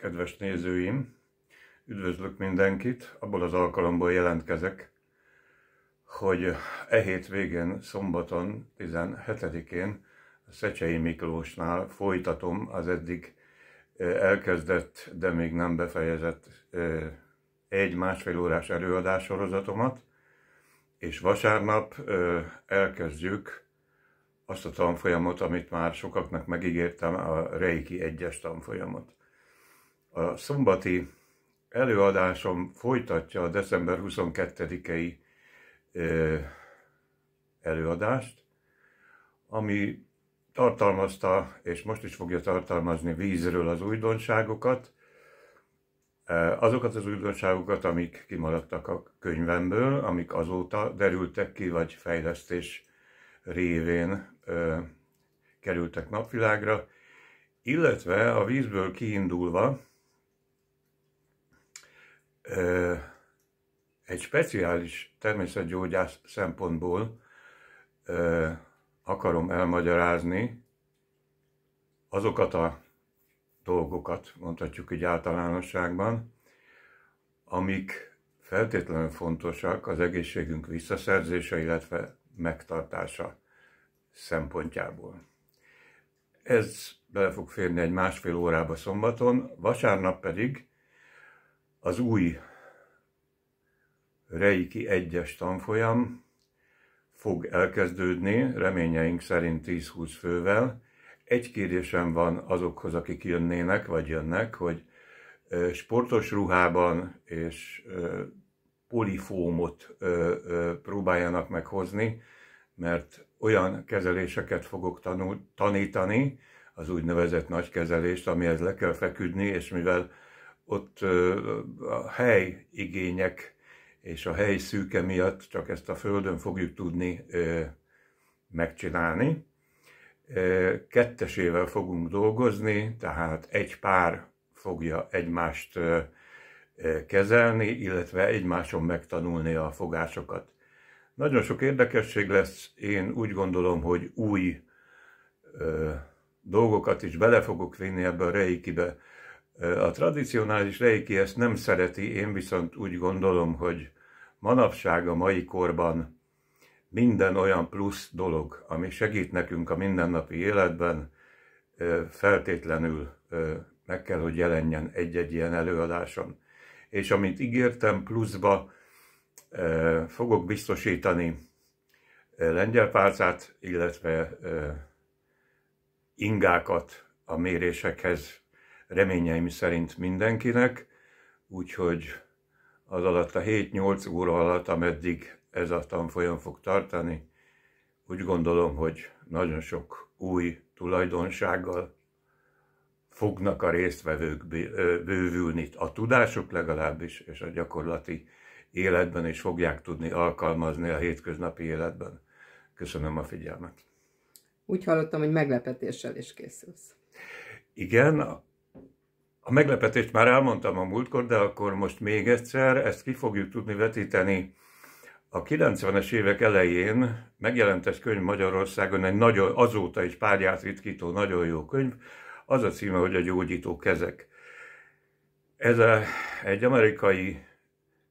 Kedves nézőim, üdvözlök mindenkit, abból az alkalomból jelentkezek, hogy e hét végén, szombaton 17-én Szecsei Miklósnál folytatom az eddig e, elkezdett, de még nem befejezett e, egy-másfél órás sorozatomat, és vasárnap e, elkezdjük azt a tanfolyamot, amit már sokaknak megígértem, a Reiki 1-es tanfolyamot. A szombati előadásom folytatja a december 22-i előadást, ami tartalmazta, és most is fogja tartalmazni vízről az újdonságokat, azokat az újdonságokat, amik kimaradtak a könyvemből, amik azóta derültek ki, vagy fejlesztés révén kerültek napvilágra, illetve a vízből kiindulva egy speciális természetgyógyász szempontból akarom elmagyarázni azokat a dolgokat, mondhatjuk így általánosságban, amik feltétlenül fontosak az egészségünk visszaszerzése, illetve megtartása szempontjából. Ez bele fog férni egy másfél órába szombaton, vasárnap pedig az új Reiki 1-es tanfolyam fog elkezdődni, reményeink szerint 10-20 fővel. Egy kérdésem van azokhoz, akik jönnének, vagy jönnek, hogy sportos ruhában és polifómot próbáljanak meghozni, mert olyan kezeléseket fogok tanul, tanítani, az úgynevezett nagy kezelést, amihez le kell feküdni, és mivel ott a hely igények és a hely szűke miatt csak ezt a földön fogjuk tudni megcsinálni. Kettesével fogunk dolgozni, tehát egy pár fogja egymást kezelni, illetve egymáson megtanulni a fogásokat. Nagyon sok érdekesség lesz, én úgy gondolom, hogy új ö, dolgokat is bele fogok vinni ebbe a reikibe. A tradicionális reiki ezt nem szereti, én viszont úgy gondolom, hogy manapság a mai korban minden olyan plusz dolog, ami segít nekünk a mindennapi életben, feltétlenül meg kell, hogy jelenjen egy-egy ilyen előadáson. És amit ígértem, pluszba fogok biztosítani lengyel pálcát, illetve ingákat a mérésekhez reményeim szerint mindenkinek, úgyhogy az alatt a 7-8 óra alatt, ameddig ez a tanfolyam fog tartani, úgy gondolom, hogy nagyon sok új tulajdonsággal fognak a résztvevők bővülni, a tudások legalábbis, és a gyakorlati életben is fogják tudni alkalmazni a hétköznapi életben. Köszönöm a figyelmet. Úgy hallottam, hogy meglepetéssel is készülsz. Igen, a meglepetést már elmondtam a múltkor, de akkor most még egyszer ezt ki fogjuk tudni vetíteni. A 90-es évek elején megjelent ez könyv Magyarországon, egy nagyon, azóta is párját ritkító, nagyon jó könyv, az a címe, hogy a gyógyító kezek. Ez a, egy amerikai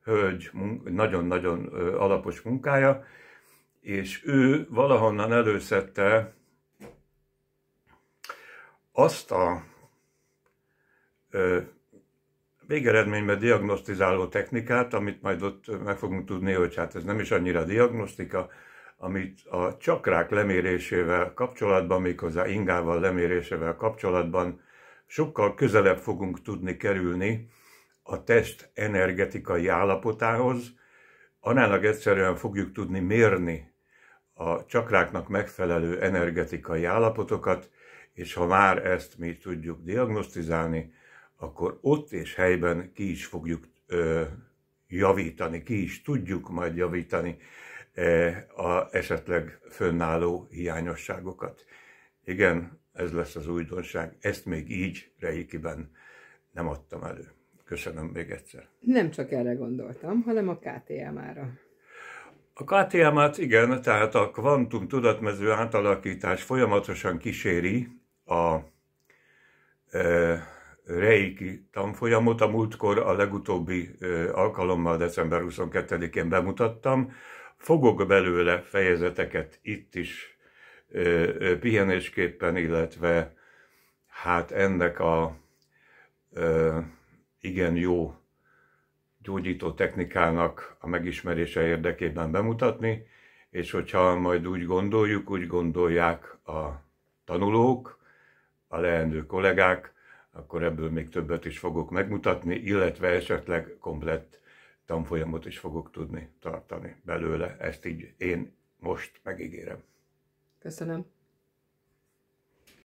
hölgy nagyon-nagyon alapos munkája, és ő valahonnan előszette azt a végeredményben diagnosztizáló technikát, amit majd ott meg fogunk tudni, hogy hát ez nem is annyira diagnosztika, amit a csakrák lemérésével kapcsolatban, méghozzá ingával lemérésével kapcsolatban sokkal közelebb fogunk tudni kerülni a test energetikai állapotához, anának egyszerűen fogjuk tudni mérni a csakráknak megfelelő energetikai állapotokat, és ha már ezt mi tudjuk diagnosztizálni, akkor ott és helyben ki is fogjuk ö, javítani, ki is tudjuk majd javítani ö, a esetleg fönnálló hiányosságokat. Igen, ez lesz az újdonság, ezt még így Reikiben nem adtam elő. Köszönöm még egyszer. Nem csak erre gondoltam, hanem a KTM-ára. A ktm t igen, tehát a kvantum tudatmező átalakítás folyamatosan kíséri a e, reiki tanfolyamot, a múltkor a legutóbbi alkalommal december 22-én bemutattam. Fogok belőle fejezeteket itt is pihenésképpen, illetve hát ennek a igen jó gyógyító technikának a megismerése érdekében bemutatni, és hogyha majd úgy gondoljuk, úgy gondolják a tanulók, a leendő kollégák, akkor ebből még többet is fogok megmutatni, illetve esetleg komplett tanfolyamot is fogok tudni tartani belőle. Ezt így én most megígérem. Köszönöm.